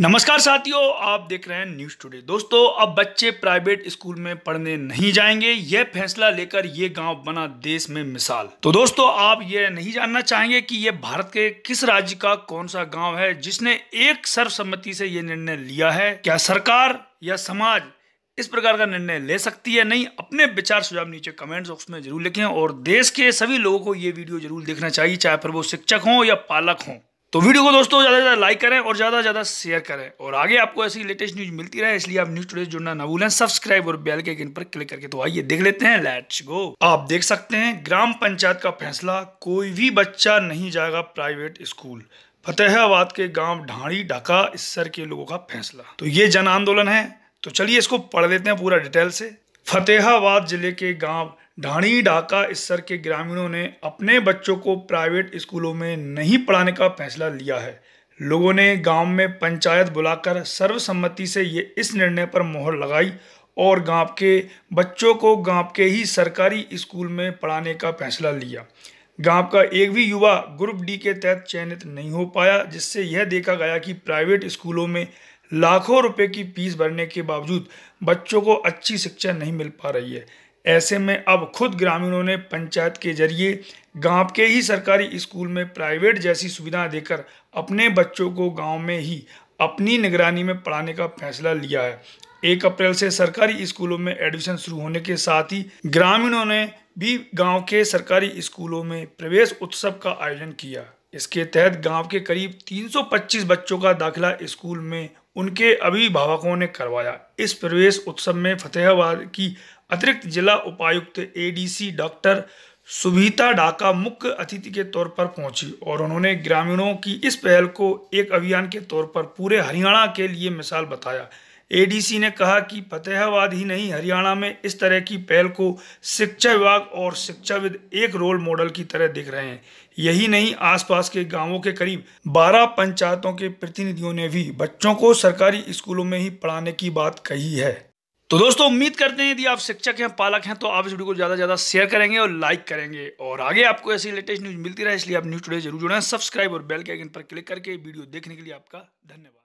नमस्कार साथियों आप देख रहे हैं न्यूज टुडे दोस्तों अब बच्चे प्राइवेट स्कूल में पढ़ने नहीं जाएंगे यह फैसला लेकर ये गांव बना देश में मिसाल तो दोस्तों आप ये नहीं जानना चाहेंगे कि ये भारत के किस राज्य का कौन सा गांव है जिसने एक सर्वसम्मति से ये निर्णय लिया है क्या सरकार या समाज इस प्रकार का निर्णय ले सकती है नहीं अपने विचार सुझाव नीचे कमेंट बॉक्स में जरूर लिखें और देश के सभी लोगों को ये वीडियो जरूर देखना चाहिए चाहे फिर वो शिक्षक हों या पालक हों तो वीडियो को दोस्तों ज़्यादा से ज़्यादा लाइक करें और ज़्यादा से ज़्यादा शेयर करें और आगे आपको ऐसी लेटेस्ट न्यूज़ मिलती रहे इसलिए आप न्यूज़ टुडे जुड़ना ना भूलें सब्सक्राइब और बेल के आइकन पर क्लिक करके तो आइए देख लेते हैं लेट्स गो आप देख सकते हैं ग्राम पंचायत का फैसला कोई भी बच्चा नहीं जाएगा प्राइवेट स्कूल फतेहाबाद के गाँव ढाणी ढाका इस सर के लोगों का फैसला तो ये जन आंदोलन है तो चलिए इसको पढ़ लेते हैं पूरा डिटेल से फतेहाबाद जिले के गांव ढाणी ढाका स्तर के ग्रामीणों ने अपने बच्चों को प्राइवेट स्कूलों में नहीं पढ़ाने का फैसला लिया है लोगों ने गांव में पंचायत बुलाकर सर्वसम्मति से ये इस निर्णय पर मोहर लगाई और गांव के बच्चों को गांव के ही सरकारी स्कूल में पढ़ाने का फैसला लिया गांव का एक भी युवा ग्रुप डी के तहत चयनित नहीं हो पाया जिससे यह देखा गया कि प्राइवेट स्कूलों में लाखों रुपए की फीस भरने के बावजूद बच्चों को अच्छी शिक्षा नहीं मिल पा रही है ऐसे में अब खुद ग्रामीणों ने पंचायत के जरिए गांव के ही सरकारी स्कूल में प्राइवेट जैसी सुविधा देकर अपने बच्चों को गांव में ही अपनी निगरानी में पढ़ाने का फैसला लिया है एक अप्रैल से सरकारी स्कूलों में एडमिशन शुरू होने के साथ ही ग्रामीणों ने भी गांव के सरकारी स्कूलों में प्रवेश उत्सव का आयोजन किया इसके तहत गांव के करीब 325 बच्चों का दाखिला स्कूल में उनके अभिभावकों ने करवाया इस प्रवेश उत्सव में फतेहाबाद की अतिरिक्त जिला उपायुक्त एडीसी डॉक्टर सुभीता डाका मुख्य अतिथि के तौर पर पहुंची और उन्होंने ग्रामीणों की इस पहल को एक अभियान के तौर पर पूरे हरियाणा के लिए मिसाल बताया एडीसी ने कहा कि फतेहाबाद ही नहीं हरियाणा में इस तरह की पहल को शिक्षा विभाग और शिक्षाविद एक रोल मॉडल की तरह देख रहे हैं यही नहीं आसपास के गांवों के करीब 12 पंचायतों के प्रतिनिधियों ने भी बच्चों को सरकारी स्कूलों में ही पढ़ाने की बात कही है तो दोस्तों उम्मीद करते हैं यदि आप शिक्षक हैं पालक हैं तो आप इस वीडियो को ज़्यादा से ज़्यादा शेयर करेंगे और लाइक करेंगे और आगे आपको ऐसी लेटेस्ट न्यूज़ मिलती रहे इसलिए आप न्यूज़ टुडे जरूर जुड़ें सब्सक्राइब और बेल के आइकन पर क्लिक करके वीडियो देखने के लिए आपका धन्यवाद